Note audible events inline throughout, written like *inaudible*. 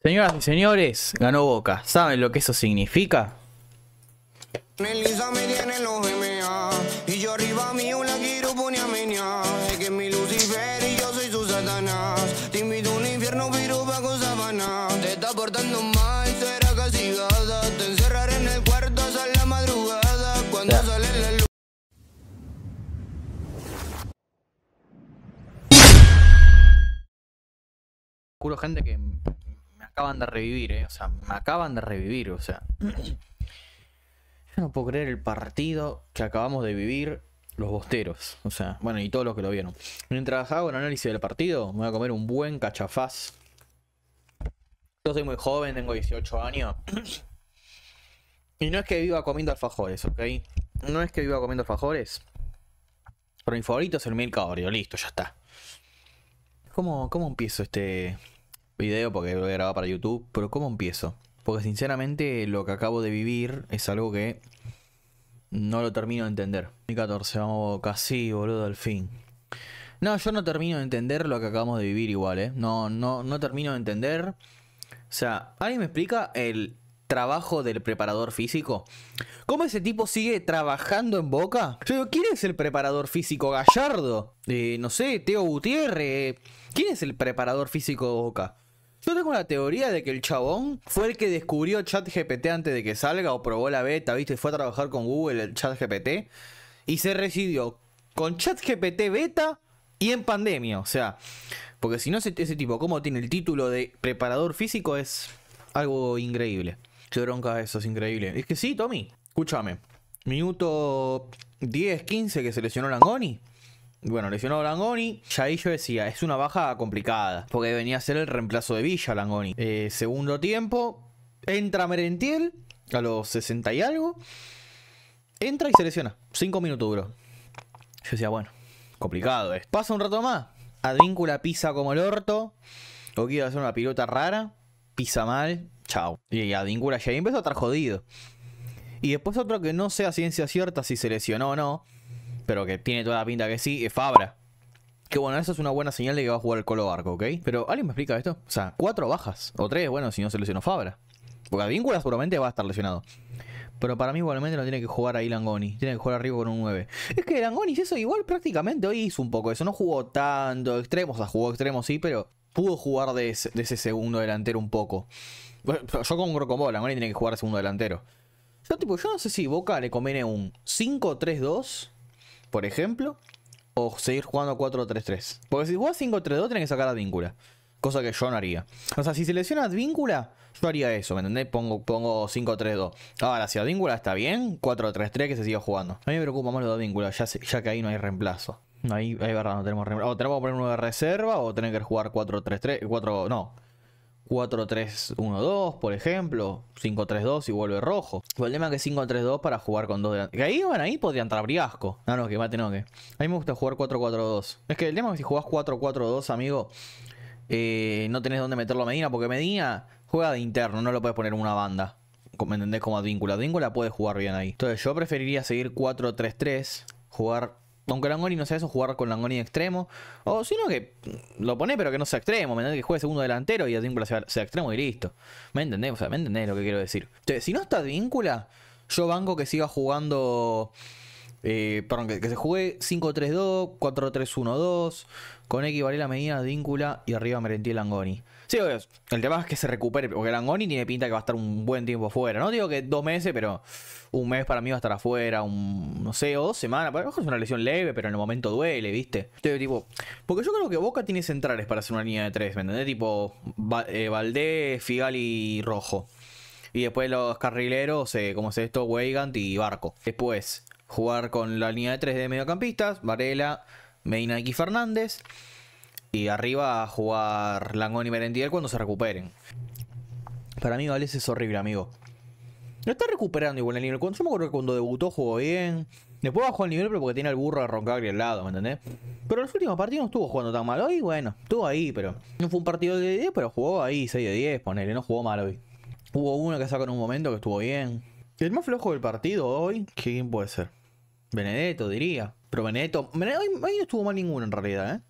Señoras y señores, ganó Boca. ¿Saben lo que eso significa? Elisa me tiene en los y yo arriba mío la quiero poner a Es que mi Lucifer y yo soy su Satanás. Te Tímido un infierno, pero bajo sabana. Te está portando mal, será castigada. Te encerraré en el cuarto hasta la madrugada. Cuando sale la luz. Juro gente que acaban de revivir, eh, O sea, me acaban de revivir, o sea. *clears throat* Yo no puedo creer el partido que acabamos de vivir los bosteros. O sea, bueno, y todos los que lo vieron. Mientras hago el análisis del partido, me voy a comer un buen cachafaz. Yo soy muy joven, tengo 18 años. *clears throat* Y no es que viva comiendo alfajores, ¿ok? No es que viva comiendo alfajores. Pero mi favorito es el mil Listo, ya está. cómo empiezo este, video porque lo he grabado para YouTube, pero ¿cómo empiezo? Porque sinceramente lo que acabo de vivir es algo que no lo termino de entender. 2014, vamos casi, boludo, al fin. No, yo no termino de entender lo que acabamos de vivir igual, ¿eh? No, no, no termino de entender. O sea, ¿alguien me explica el trabajo del preparador físico? ¿Cómo ese tipo sigue trabajando en Boca? Yo digo, ¿quién es el preparador físico? ¿Gallardo? Eh, no sé, Teo Gutiérrez. ¿Quién es el preparador físico de Boca? Yo tengo la teoría de que el chabón fue el que descubrió ChatGPT antes de que salga o probó la beta, ¿viste? fue a trabajar con Google el ChatGPT y se recibió con ChatGPT beta y en pandemia, o sea, porque si no ese, tipo ¿cómo tiene el título de preparador físico es algo increíble. Qué bronca eso, es increíble. Es que sí, Tommy, escúchame. Minuto 10, 15 que se lesionó Langoni. Bueno, lesionó Langoni. Ya ahí yo decía, es una baja complicada. Porque venía a ser el reemplazo de Villa Langoni. Eh, segundo tiempo. Entra Merentiel a los 60 y algo. Entra y se lesiona. 5 minutos duro. Yo decía, bueno, complicado es. Pasa un rato más. Advíncula pisa como el orto. O quiero hacer una pilota rara. Pisa mal. Chao. Y Advíncula ya ahí empezó a estar jodido. Y después otro que no sea ciencia cierta si se lesionó o no pero que tiene toda la pinta que sí, es Fabra. Que bueno, eso es una buena señal de que va a jugar el Colo Barco, ¿ok? Pero alguien me explica esto. O sea, cuatro bajas. O tres, bueno, si no se lesionó Fabra. Porque a vínculas seguramente va a estar lesionado. Pero para mí igualmente no tiene que jugar ahí Langoni. Tiene que jugar arriba con un 9. Es que Langoni eso igual prácticamente hoy hizo un poco eso. No jugó tanto extremos. O sea, jugó extremo, sí, pero pudo jugar de ese, segundo delantero un poco. yo con Grocombo, Langoni tiene que jugar de segundo delantero. Yo tipo, yo no sé si Boca le conviene un 5-3-2 por ejemplo, o seguir jugando 4-3-3. Porque si juegas 5-3-2, tenés que sacar a Víncula. Cosa que yo no haría. O sea, si seleccionas Víncula, yo haría eso, ¿me entendés? Pongo, 5-3-2. Ahora, si Advíncula está bien, 4-3-3 que se siga jugando. A mí me preocupa más lo de Advíncula, ya, que ahí no hay reemplazo. Ahí, ahí verdad, no tenemos reemplazo. O tenemos que poner uno de reserva o tener que jugar 4-3-3. 4, no. 4-3-1-2, por ejemplo. 5-3-2 y vuelve rojo. El tema es que 5-3-2 para jugar con 2 de Que ahí, bueno, ahí podría entrar Briasco. No, no, que mate, no, que. A mí me gusta jugar 4-4-2. Es que el tema es que si jugás 4-4-2, amigo, eh, no tenés dónde meterlo a Medina, porque Medina juega de interno, no lo puedes poner en una banda. ¿Me entendés? Como Advíncula. Advíncula puede jugar bien ahí. Entonces yo preferiría seguir 4-3-3, jugar aunque Langoni no sea eso, jugar con Langoni de extremo. O sino que lo pone, pero que no sea extremo. ¿Me Que juegue segundo delantero y Advíncula sea, sea extremo y listo. ¿Me entendés? O sea, ¿me entendés lo que quiero decir? si no está Advíncula, yo banco que siga jugando. Eh, perdón, que, se juegue 5-3-2, 4-3-1-2. Con X, la medida Advíncula y arriba Merentiel Langoni. Sí, el tema es que se recupere, porque Langoni tiene pinta que va a estar un buen tiempo afuera. No digo que dos meses, pero un mes para mí va a estar afuera, un, no sé, o dos semanas. Para es una lesión leve, pero en el momento duele, ¿viste? tipo, porque yo creo que Boca tiene centrales para hacer una línea de tres, ¿me entendés? Tipo, eh, Valdés, Figal y Rojo. Y después los carrileros, eh, como es esto, Weigand y Barco. Después, jugar con la línea de tres de mediocampistas, Varela, Medina y Fernández y arriba a jugar Langón y Merendiel cuando se recuperen. Para mí Vales es horrible, amigo. No está recuperando igual el nivel. Cuando, yo me acuerdo que cuando debutó jugó bien. Después bajó el nivel pero porque tiene el burro de Roncagri al lado, ¿me entendés? Pero en los últimos partidos no estuvo jugando tan mal. Hoy, bueno, estuvo ahí, pero no fue un partido de 10, pero jugó ahí 6 de 10, ponele. No jugó mal hoy. Hubo uno que sacó en un momento que estuvo bien. El más flojo del partido hoy, ¿quién puede ser? Benedetto, diría. Pero Benedetto, ahí no estuvo mal ninguno en realidad, ¿eh?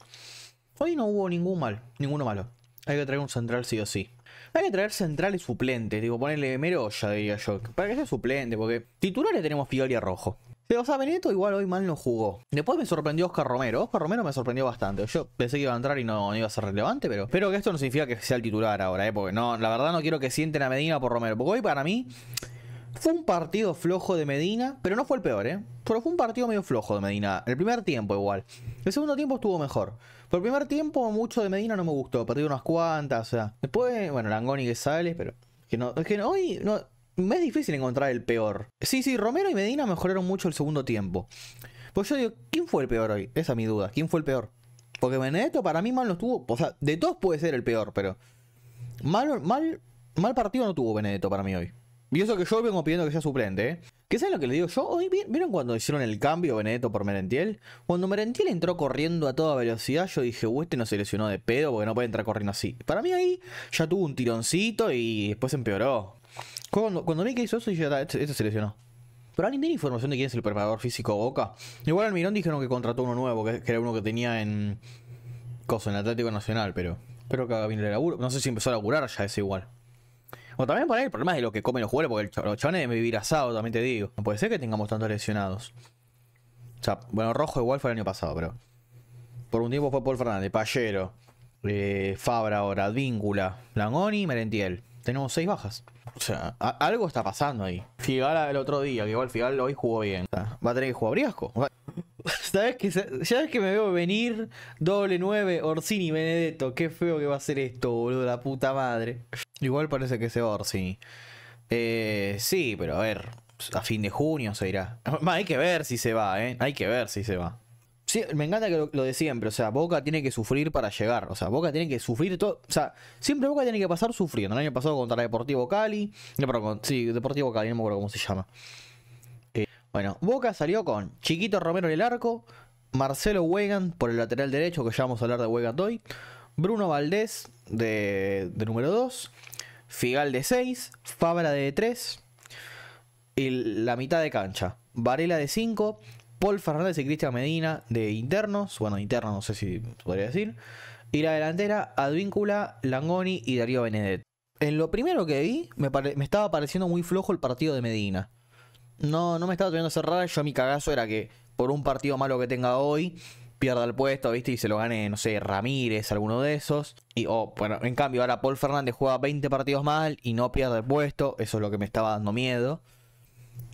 Hoy no hubo ningún mal, ninguno malo. Hay que traer un central sí o sí. Hay que traer central y suplentes, digo, ponerle ya diría yo. Para que sea suplente, porque titulares tenemos Fiori a rojo. Pero o sea, Benito igual hoy mal no jugó. Después me sorprendió Oscar Romero. Oscar Romero me sorprendió bastante. Yo pensé que iba a entrar y no, iba a ser relevante, pero espero que esto no significa que sea el titular ahora, ¿eh? Porque no, la verdad no quiero que sienten a Medina por Romero. Porque hoy para mí fue un partido flojo de Medina, pero no fue el peor, ¿eh? Pero fue un partido medio flojo de Medina. El primer tiempo igual. El segundo tiempo estuvo mejor. Pero el primer tiempo mucho de Medina no me gustó. Perdí unas cuantas. O sea. Después, bueno, Langoni que sale, pero... Que no, es que hoy no, me es difícil encontrar el peor. Sí, sí, Romero y Medina mejoraron mucho el segundo tiempo. Pues yo digo, ¿quién fue el peor hoy? Esa es mi duda. ¿Quién fue el peor? Porque Benedetto para mí mal no estuvo. O sea, de todos puede ser el peor, pero. Mal, mal, mal partido no tuvo Benedetto para mí hoy. Y eso que yo vengo pidiendo que sea suplente, ¿eh? ¿Qué es lo que le digo yo? Hoy vieron cuando hicieron el cambio Benedetto por Merentiel. Cuando Merentiel entró corriendo a toda velocidad, yo dije, "Uy, este no se lesionó de pedo porque no puede entrar corriendo así." Para mí ahí ya tuvo un tironcito y después empeoró. Cuando, cuando vi hizo eso, dije, ah, este, este, se lesionó. Pero alguien tiene información de quién es el preparador físico Boca. Igual al Mirón dijeron que contrató uno nuevo, que, era uno que tenía en. Cosa, en Atlético Nacional, pero. Espero que haga bien el laburo. No sé si empezó a laburar ya, es igual. O también por ahí el problema de lo que comen los jugadores, porque los chones vivir asado, también te digo. No puede ser que tengamos tantos lesionados. O sea, bueno, Rojo igual fue el año pasado, pero. Por un tiempo fue Paul Fernández, Pallero, eh, Fabra ahora, Víncula, Langoni y Merentiel tenemos seis bajas. O sea, algo está pasando ahí. Figala el otro día, que igual Figala hoy jugó bien. va a tener que jugar Briasco. *laughs* ¿Sabes que, ya que me veo venir doble 9, Orsini, Benedetto. Qué feo que va a ser esto, boludo, la puta madre. Igual parece que se Orsini. Eh, sí, pero a ver, a fin de junio se irá. *laughs* Hay que ver si se va, ¿eh? Hay que ver si se va me encanta que lo, lo, de siempre, o sea, Boca tiene que sufrir para llegar, o sea, Boca tiene que sufrir todo, o sea, siempre Boca tiene que pasar sufriendo. El año pasado contra Deportivo Cali, eh, no, con, sí, Deportivo Cali, no me acuerdo cómo se llama. Eh, bueno, Boca salió con Chiquito Romero en el arco, Marcelo Wegan por el lateral derecho, que ya vamos a hablar de Wegan hoy, Bruno Valdés de, de número 2, Figal de 6, Fabra de 3, Y la mitad de cancha, Varela de 5, Paul Fernández y Cristian Medina de internos, bueno, internos no sé si podría decir, y la delantera Advíncula, Langoni y Darío Benedetto. En lo primero que vi, me, estaba pareciendo muy flojo el partido de Medina. No, no me estaba teniendo cerrar. yo mi cagazo era que por un partido malo que tenga hoy, pierda el puesto, ¿viste? Y se lo gane, no sé, Ramírez, alguno de esos. Y, bueno, en cambio, ahora Paul Fernández juega 20 partidos mal y no pierde el puesto, eso es lo que me estaba dando miedo.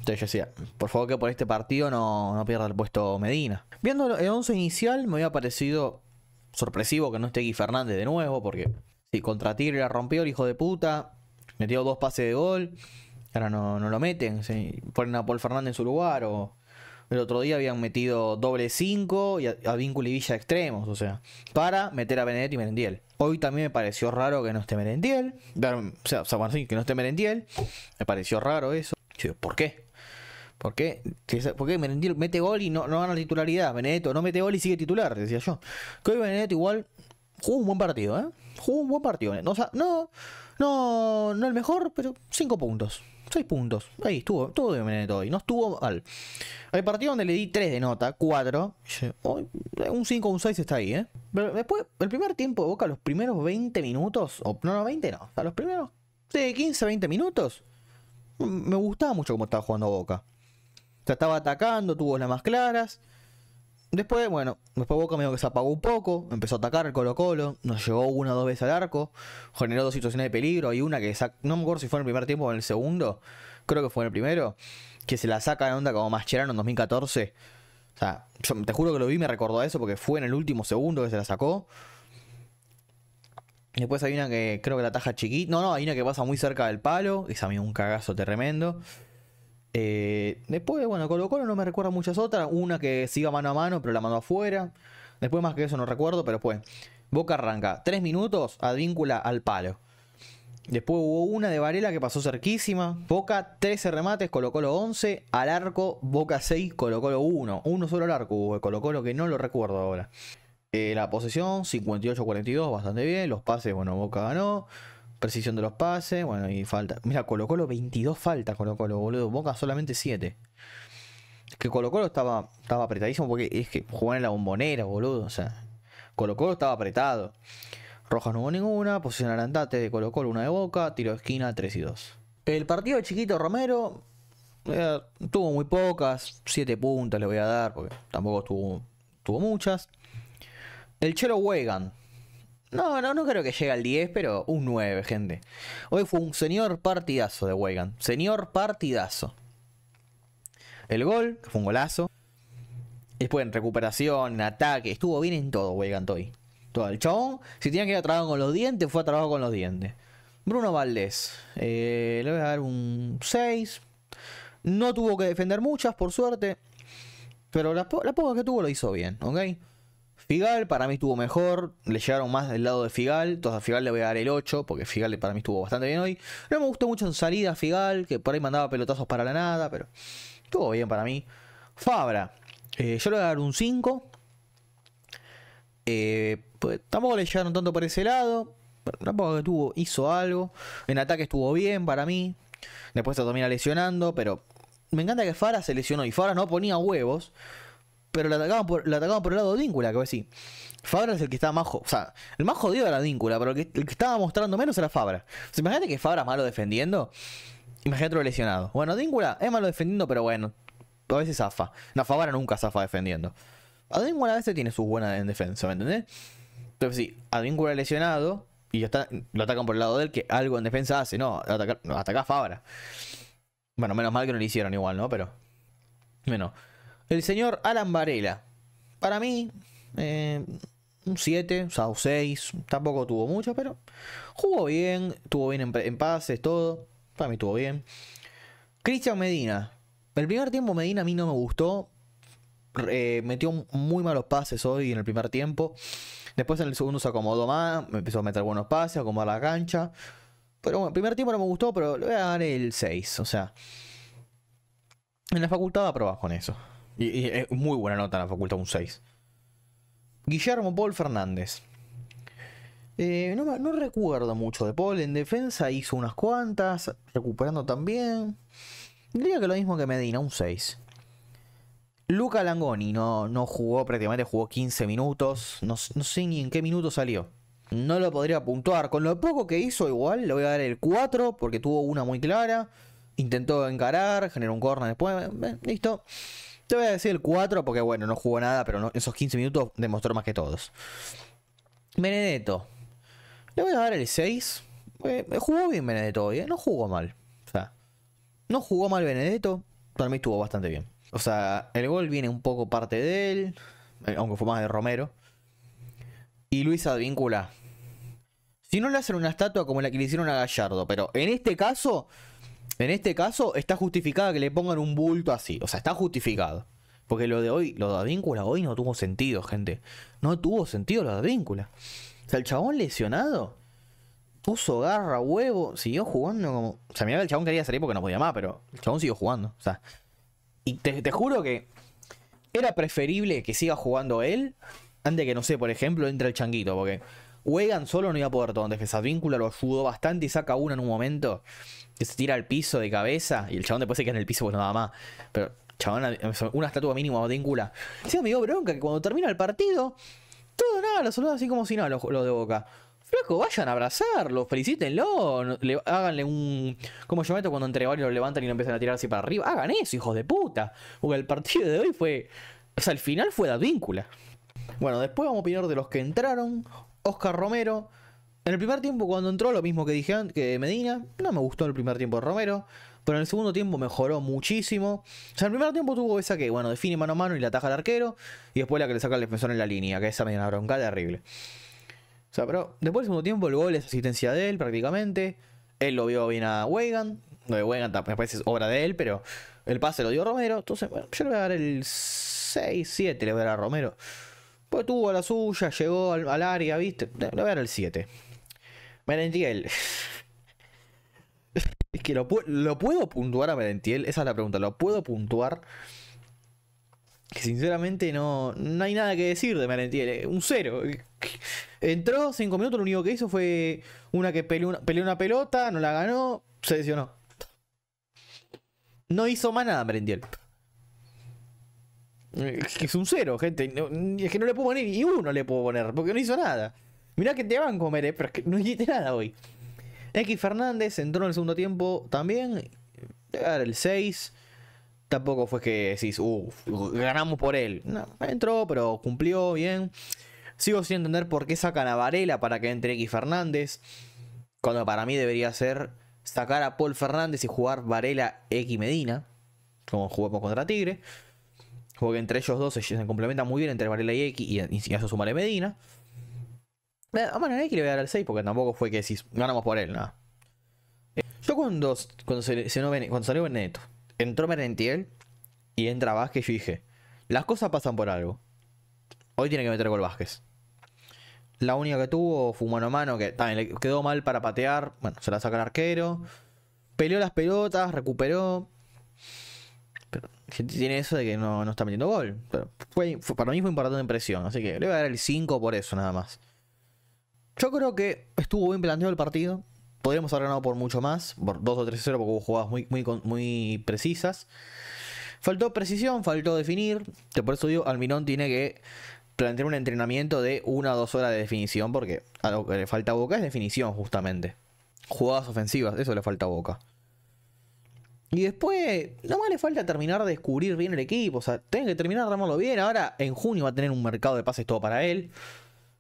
Entonces yo decía, por favor que por este partido no, pierda el puesto Medina. Viendo el 11 inicial me había parecido sorpresivo que no esté Gui Fernández de nuevo, porque si contra Tigre la rompió el hijo de puta, metió dos pases de gol, ahora no, lo meten, ponen a Paul Fernández en su lugar, o el otro día habían metido doble 5 y a, vínculo y Villa extremos, o sea, para meter a Benedetti y Merendiel. Hoy también me pareció raro que no esté Merendiel, o sea, o que no esté Merendiel, me pareció raro eso. ¿por qué? ¿Por qué? ¿Por qué mete gol y no, no gana titularidad? Benedetto no mete gol y sigue titular, decía yo. Que hoy Benedetto igual jugó un buen partido, ¿eh? Jugó un buen partido. No, o sea, no, no, no el mejor, pero Cinco puntos. Seis puntos. Ahí estuvo, estuvo de Benedetto hoy. No estuvo mal. Hay partido donde le di 3 de nota, 4. Un 5 un 6 está ahí, ¿eh? Pero después, el primer tiempo de Boca, los primeros 20 minutos, o no, no, 20 no, a los primeros de 15, 20 minutos, me gustaba mucho cómo estaba jugando Boca. Estaba atacando, tuvo las más claras. Después, bueno, después Boca medio que se apagó un poco, empezó a atacar el Colo Colo, nos llegó una o dos veces al arco, generó dos situaciones de peligro y una que no me acuerdo si fue en el primer tiempo o en el segundo, creo que fue en el primero, que se la saca de onda como Mascherano en 2014. O sea, te juro que lo vi me recordó a eso porque fue en el último segundo que se la sacó. Después hay una que creo que la taja chiquita. No, no, hay una que pasa muy cerca del palo. Es a mí un cagazo tremendo. Eh, después, bueno, Colo Colo no me recuerda muchas otras. Una que siga mano a mano, pero la mandó afuera. Después, más que eso, no recuerdo, pero pues Boca arranca. 3 minutos, advíncula al palo. Después hubo una de Varela que pasó cerquísima. Boca, 13 remates, Colo Colo 11. Al arco, Boca 6, Colo Colo 1. Uno solo al arco hubo Colo que no lo recuerdo ahora. Eh, la posesión, 58-42, bastante bien. Los pases, bueno, Boca ganó precisión de los pases, bueno, y falta. Mira, Colo Colo 22 faltas, Colo Colo, boludo. Boca solamente 7. Es que Colo Colo estaba, estaba apretadísimo porque es que jugaban en la bombonera, boludo. O sea, Colo Colo estaba apretado. Rojas no hubo ninguna, posición arandate de Colo Colo, una de Boca, tiro de esquina, 3 y 2. El partido de Chiquito Romero eh, tuvo muy pocas, 7 puntos le voy a dar, porque tampoco tuvo, tuvo muchas. El Chelo Wegan, no, no, no creo que llegue al 10, pero un 9, gente. Hoy fue un señor partidazo de Weigand. Señor partidazo. El gol, que fue un golazo. Después en recuperación, ataque. Estuvo bien en todo Weigand hoy. Todo el chabón. Si tenía que ir a trabajar con los dientes, fue a trabajar con los dientes. Bruno Valdés. Eh, le voy a dar un 6. No tuvo que defender muchas, por suerte. Pero la po que tuvo lo hizo bien, ¿ok? Figal para mí estuvo mejor, le llegaron más del lado de Figal, entonces a Figal le voy a dar el 8, porque Figal para mí estuvo bastante bien hoy. No me gustó mucho en salida Figal, que por ahí mandaba pelotazos para la nada, pero estuvo bien para mí. Fabra, eh, yo le voy a dar un 5. Eh, pues, tampoco le llegaron tanto por ese lado, tampoco que hizo algo. En ataque estuvo bien para mí, después se termina lesionando, pero me encanta que Fabra se lesionó y Fabra no ponía huevos pero la atacaban por, la atacaban por el lado de Díncula, que si Fabra es el que está más, jodido. o sea, el más jodido era Díncula, pero el que, estaba mostrando menos era Fabra. imagínate que Fabra es malo defendiendo, imagínate lo lesionado. Bueno, Díncula es malo defendiendo, pero bueno, a veces zafa. No, Fabra nunca zafa defendiendo. a Díngula a veces tiene sus buenas en defensa, ¿me entendés? Entonces sí, a Díncula lesionado y ya está, lo atacan por el lado de él, que algo en defensa hace, no, ataca, ataca a Fabra. Bueno, menos mal que no lo hicieron igual, ¿no? Pero, bueno. El señor Alan Varela. Para mí, eh, un 7, o sea, un 6. Tampoco tuvo mucho, pero jugó bien. Tuvo bien en, pases, todo. Para mí tuvo bien. Cristian Medina. El primer tiempo Medina a mí no me gustó. Eh, metió muy malos pases hoy en el primer tiempo. Después en el segundo se acomodó más. Me empezó a meter buenos pases, a acomodar la cancha. Pero bueno, el primer tiempo no me gustó, pero le voy a dar el 6. O sea, en la facultad aprobas con eso. Y, es muy buena nota en la facultad, un 6. Guillermo Paul Fernández. Eh, no, recuerdo mucho de Paul. En defensa hizo unas cuantas. Recuperando también. Diría que lo mismo que Medina, un 6. Luca Langoni no, no jugó prácticamente, jugó 15 minutos. No, sé ni en qué minuto salió. No lo podría puntuar. Con lo poco que hizo, igual le voy a dar el 4 porque tuvo una muy clara. Intentó encarar, generó un corner después. listo. Te voy a decir el 4 porque, bueno, no jugó nada, pero en esos 15 minutos demostró más que todos. Benedetto. Le voy a dar el 6. Eh, jugó bien Benedetto hoy, eh. no jugó mal. O sea, no jugó mal Benedetto, también estuvo bastante bien. O sea, el gol viene un poco parte de él, eh, aunque fue más de Romero. Y Luis Advíncula. Si no le hacen una estatua como la que le hicieron a Gallardo, pero en este caso en este caso está justificada que le pongan un bulto así. O sea, está justificado. Porque lo de hoy, lo de Advíncula hoy no tuvo sentido, gente. No tuvo sentido lo de Advíncula. O sea, el chabón lesionado puso garra, huevo, siguió jugando como. O sea, mira el chabón quería salir porque no podía más, pero el chabón siguió jugando. O sea, y te, juro que era preferible que siga jugando él antes que, no sé, por ejemplo, entre el changuito, porque juegan solo no iba a poder todo. Antes que lo ayudó bastante y saca una en un momento que se tira al piso de cabeza y el chabón después se queda en el piso, pues nada más. Pero, chabón, eh, una estatua mínima adíncula Sí, amigo bronca que cuando termina el partido, todo nada, lo saludos así como si nada, los, de boca. Flaco, vayan a abrazarlo, felicítenlo, háganle un. ¿Cómo yo meto cuando entre varios lo levantan y lo empiezan a tirar así para arriba? Hagan eso, hijos de puta. Porque el partido de hoy fue. O sea, el final fue la víncula. Bueno, después vamos a opinar de los que entraron. Oscar Romero, en el primer tiempo, cuando entró, lo mismo que dijeron que Medina, no me gustó el primer tiempo de Romero, pero en el segundo tiempo mejoró muchísimo. O sea, en el primer tiempo tuvo esa que, bueno, define mano a mano y le ataja al arquero, y después la que le saca el defensor en la línea, que esa mediana una bronca terrible. O sea, pero después del segundo tiempo, el gol es asistencia de él prácticamente. Él lo vio bien a Weigand. Lo de Weigand me es obra de él, pero el pase lo dio Romero. Entonces, bueno, yo le voy a dar el 6-7, le voy a dar a Romero. Pues tuvo a la suya, llegó al, al área, ¿viste? Le voy a dar el 7. Merentiel. es que lo, puedo puntuar a Merentiel. Esa es la pregunta. ¿Lo puedo puntuar? Que sinceramente no, no hay nada que decir de Merentiel. Eh, un cero. Entró cinco minutos. Lo único que hizo fue una que peleó una, pelota, no la ganó, se lesionó. No hizo más nada Merentiel. Es un cero, gente. Es que no le puedo poner ni uno le puedo poner, porque no hizo nada. Mirá que te van a comer, eh, pero es que no hiciste nada hoy. X Fernández entró en el segundo tiempo también. El 6. Tampoco fue que decís, uff, ganamos por él. No, entró, pero cumplió bien. Sigo sin entender por qué sacan a Varela para que entre X Fernández. Cuando para mí debería ser sacar a Paul Fernández y jugar Varela X Medina. Como jugamos contra Tigre. Porque entre ellos dos se complementan muy bien entre Varela y X y, si y a eso sumaré Medina a ah, bueno, nadie quiere al 6 porque tampoco fue que si ganamos por él, nada. Yo cuando, cuando, salió Benedetto, entró Merentiel y entra Vázquez, yo dije, las cosas pasan por algo. Hoy tiene que meter gol Vázquez. La única que tuvo fue mano a mano, que también le quedó mal para patear. Bueno, se la saca el arquero. Peleó las pelotas, recuperó. Pero tiene eso de que no, está metiendo gol. Pero fue, para mí fue importante en presión, así que le voy a dar el 5 por eso nada más. Yo creo que estuvo bien planteado el partido. Podríamos haber ganado por mucho más, por 2 o 3 0, porque hubo jugadas muy, muy, muy precisas. Faltó precisión, faltó definir. por eso digo, Almirón tiene que plantear un entrenamiento de una o dos horas de definición, porque a lo que le falta a Boca es definición, justamente. Jugadas ofensivas, eso le falta a Boca. Y después, nomás más le falta terminar de descubrir bien el equipo. O sea, tiene que terminar de armarlo bien. Ahora, en junio va a tener un mercado de pases todo para él.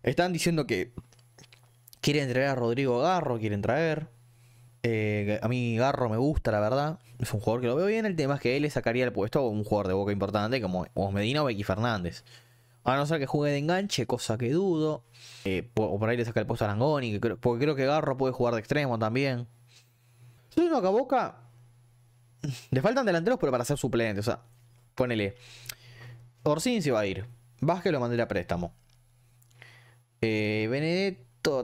Están diciendo que Quieren traer a Rodrigo Garro, quieren traer. Eh, a mí Garro me gusta, la verdad. Es un jugador que lo veo bien. El tema es que él le sacaría el puesto a un jugador de boca importante como Medina o Becky Fernández. A no ser que juegue de enganche, cosa que dudo. Eh, o por ahí le saca el puesto a Langoni, porque creo que Garro puede jugar de extremo también. entonces no Boca le faltan delanteros, pero para ser suplente. O sea, ponele. Orsin se va a ir. Vázquez lo mandará a préstamo. Eh,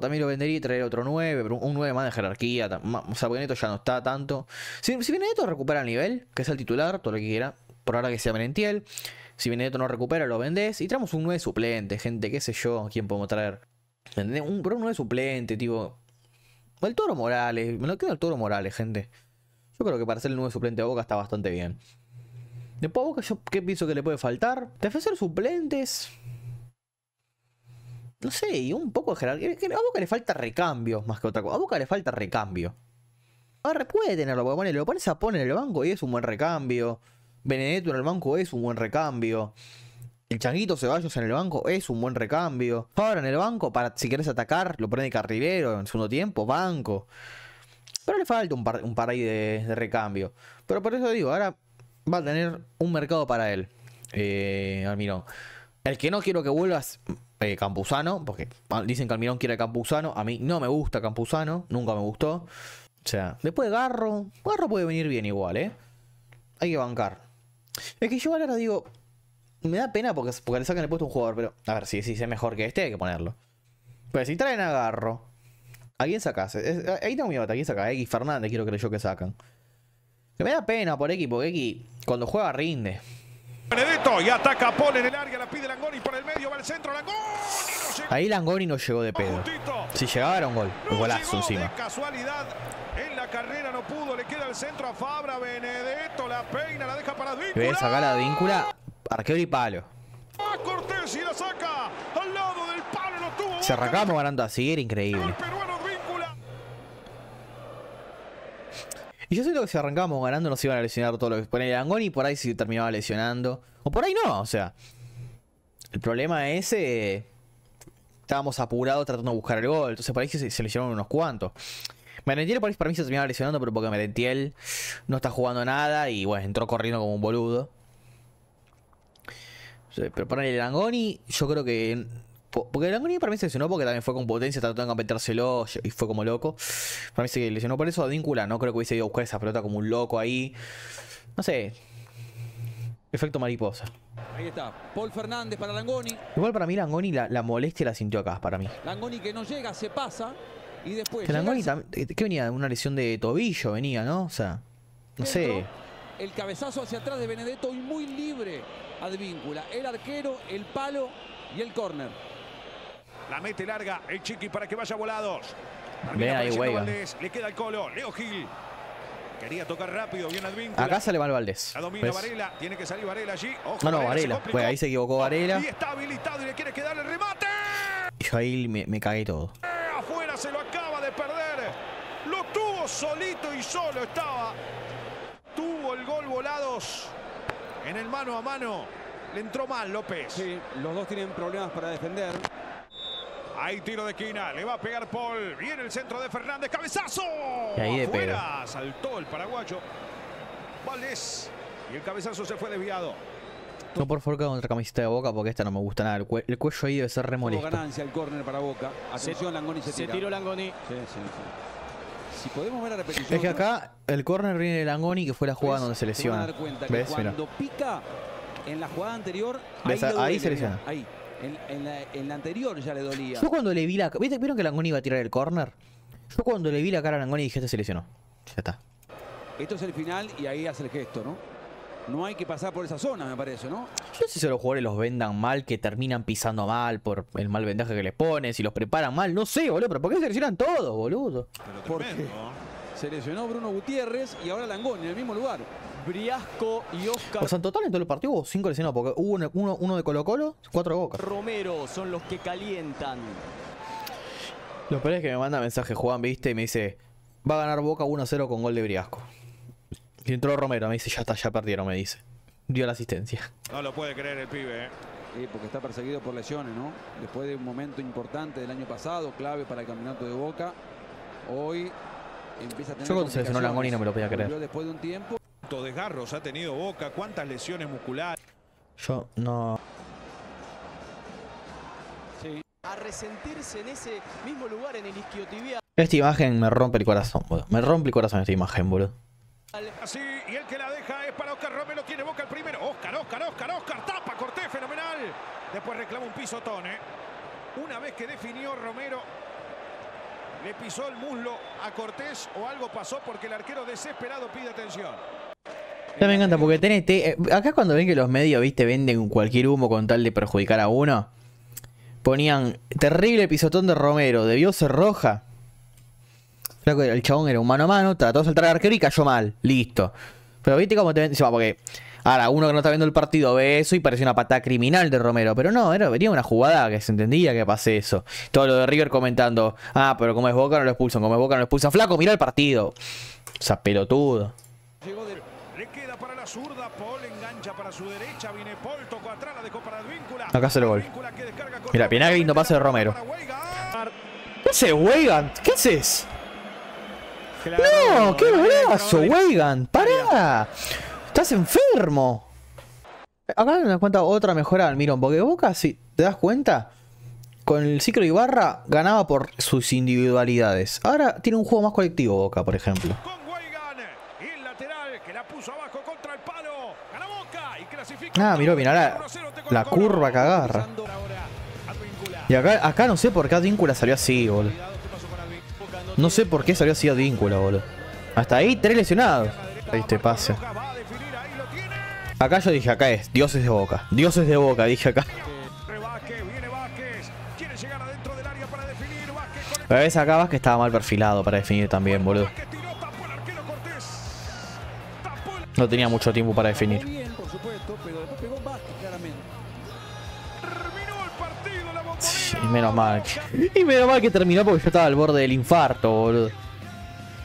también lo vendería y traer otro 9, pero un 9 más de jerarquía. o sea, porque ya no está tanto. Si, si Benedetto recupera el nivel, que es el titular, todo lo que quiera, por ahora que sea Merentiel. Si Benedetto no recupera, lo vendés y traemos un 9 suplente, gente, qué sé yo, quién podemos traer. Un, pero un 9 suplente, tipo. el Toro Morales, me lo quedo el Toro Morales, gente. Yo creo que para ser el 9 suplente de Boca está bastante bien. Después a Boca, yo, ¿qué pienso que le puede faltar? Defensor suplentes no sé, y un poco de jerarquía. A Boca le falta recambio más que otra cosa. A Boca le falta recambio. Ahora puede tenerlo, porque lo pones a poner en el banco y es un buen recambio. Benedetto en el banco es un buen recambio. El Changuito Ceballos en el banco es un buen recambio. Ahora en el banco, para si quieres atacar, lo pone Carrilero en segundo tiempo, banco. Pero le falta un par, ahí de, recambio. Pero por eso digo, ahora va a tener un mercado para él. Eh, Almirón. El que no quiero que vuelvas Campuzano, porque dicen que Almirón quiere a Campuzano, a mí no me gusta Campuzano, nunca me gustó. O sea, después Garro, Garro puede venir bien igual, ¿eh? Hay que bancar. Es que yo ahora digo, me da pena porque, porque le sacan el puesto a un jugador, pero a ver, si, es mejor que este, hay que ponerlo. Pero si traen a Garro, ¿Alguien quién eh, ahí tengo mi ¿a quién saca? X Fernández, quiero creer yo que sacan. me da pena por X, porque X cuando juega rinde. Benedetto y ataca Paul en el área, la pide Langoni por el medio, va al centro, Langoni. No Ahí Langoni no llegó de pedo. Si llegaba era un gol, un golazo encima. casualidad, en la carrera no pudo, le queda el centro a Fabra, Benedetto la peina, la deja para Advíncula. Ves sacar la víncula, arquero y palo. A Cortés y la saca al lado del palo, no tuvo. Se arrancamos ganando así, era increíble. Y yo siento que si arrancábamos ganando nos iban a lesionar todo lo que ponía Angoni por ahí se terminaba lesionando. O por ahí no, o sea. El problema ese. Eh, estábamos apurados tratando de buscar el gol. Entonces por ahí se, lesionaron unos cuantos. Merentiel por ahí para mí se terminaba lesionando, pero porque Merentiel no está jugando nada y bueno, entró corriendo como un boludo. Pero ponerle el Angoni, yo creo que porque Langoni para mí se lesionó porque también fue con potencia, trató de competérselo y fue como loco. Para mí se lesionó por eso a No creo que hubiese ido a buscar esa pelota como un loco ahí. No sé. Efecto mariposa. Ahí está, Paul Fernández para Langoni. Igual para mí Langoni la, molestia la sintió acá, para mí. Langoni que no llega, se pasa. Y después. Que Langoni eh, ¿Qué venía? Una lesión de tobillo, venía, ¿no? O sea. No sé. El cabezazo hacia atrás de Benedetto y muy libre Advíncula. El arquero, el palo y el córner. La mete larga el Chiqui para que vaya volados. Ve Le queda el colo. Leo Gil. Quería tocar rápido, bien vínculo Acá sale mal Valdés. La domina Varela, tiene que salir Varela allí. no, no, Varela. Pues ahí se equivocó Varela. Y está habilitado y le quiere quedar el remate. Yo ahí me, me cagué todo. Eh, afuera se lo acaba de perder. Lo tuvo solito y solo estaba. Tuvo el gol volados en el mano a mano. Le entró mal López. Sí, los dos tienen problemas para defender. Hay tiro de esquina, le va a pegar Paul. Viene el centro de Fernández, cabezazo. Y ahí de saltó el paraguayo. Valdés. Y el cabezazo se fue desviado. No, por favor, contra otra camiseta de Boca porque esta no me gusta nada. El, cuello ahí debe ser remolino ganancia el córner para Boca. se, tiró Langoni. Sí, sí, sí. Si podemos ver la repetición. Es que acá el córner viene de Langoni que fue la jugada pues, donde se lesiona. ¿Ves? cuando pica en la jugada anterior... Ahí, ahí se lesiona. Ahí. En, la, anterior ya le dolía. Yo cuando le vi la. cara ¿Vieron que Langoni iba a tirar el corner? Yo cuando le vi la cara a Langoni dije, este se lesionó. Ya está. Esto es el final y ahí hace el gesto, ¿no? No hay que pasar por esa zona, me parece, ¿no? Yo no sé si los jugadores los vendan mal, que terminan pisando mal por el mal vendaje que les pones si los preparan mal, no sé, boludo, pero ¿por qué se lesionan todos, boludo? Pero se lesionó Bruno Gutiérrez y ahora Langoni en el mismo lugar. Briasco y Oscar. O sea, en total en todo el partido hubo cinco lesionados, porque hubo uno, uno, de Colo Colo, Cuatro de Boca. Romero son los que calientan. Lo peor que me manda mensaje Juan, viste, y me dice, va a ganar Boca 1-0 con gol de Briasco. Y entró Romero, me dice, ya está, ya perdieron, me dice. Dio la asistencia. No lo puede creer el pibe, ¿eh? Sí, porque está perseguido por lesiones, ¿no? Después de un momento importante del año pasado, clave para el campeonato de Boca, hoy empieza a tener Yo cuando se lesionó no me lo podía creer. Después de un tiempo desgarros ha tenido Boca, cuántas lesiones musculares. Yo no... A resentirse en ese mismo lugar, en el isquiotibial. Esta imagen me rompe el corazón, boludo. Me rompe el corazón esta imagen, boludo. Así, y el que la deja es para Oscar Romero, tiene Boca el primero. Oscar, Oscar, Oscar, Oscar, tapa, Cortés, fenomenal. Después reclama un pisotón, ¿eh? Una vez que definió Romero, le pisó el muslo a Cortés o algo pasó porque el arquero desesperado pide atención me encanta, porque tenés. Eh, acá cuando ven que los medios, viste, venden cualquier humo con tal de perjudicar a uno, ponían terrible pisotón de Romero, debió ser roja. el chabón era un mano a mano, trató de saltar al arquero y cayó mal. Listo. Pero viste cómo te ven Porque ahora, uno que no está viendo el partido ve eso y parece una patada criminal de Romero. Pero no, era, venía una jugada que se entendía que pase eso. Todo lo de River comentando, ah, pero como es Boca no lo expulsan, como es Boca no lo expulsan. Flaco, mira el partido. O sea, pelotudo. Acá hace el gol. Mira, Pinaga lindo pase de Romero. ¿Qué hace Weigand? ¿Qué haces? No, qué brazo, Weigand. Pará. Estás enfermo. Acá me das cuenta otra mejora al Mirón, porque Boca, si te das cuenta, con el ciclo Ibarra ganaba por sus individualidades. Ahora tiene un juego más colectivo Boca, por ejemplo. Ah, miró mirá la curva que agarra. Y acá, acá no sé por qué Advíncula salió así, boludo. No sé por qué salió así Advíncula, boludo. Hasta ahí, tres lesionados. Ahí te Acá yo dije, acá es, Dios es de boca. Dios es de boca, dije acá. Pero ves acá que estaba mal perfilado para definir también, boludo. No tenía mucho tiempo para definir. Y menos mal. Y menos mal que terminó porque yo estaba al borde del infarto, boludo.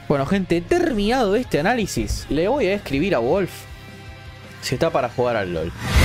Bueno, gente, terminado este análisis, le voy a escribir a Wolf si está para jugar al LOL.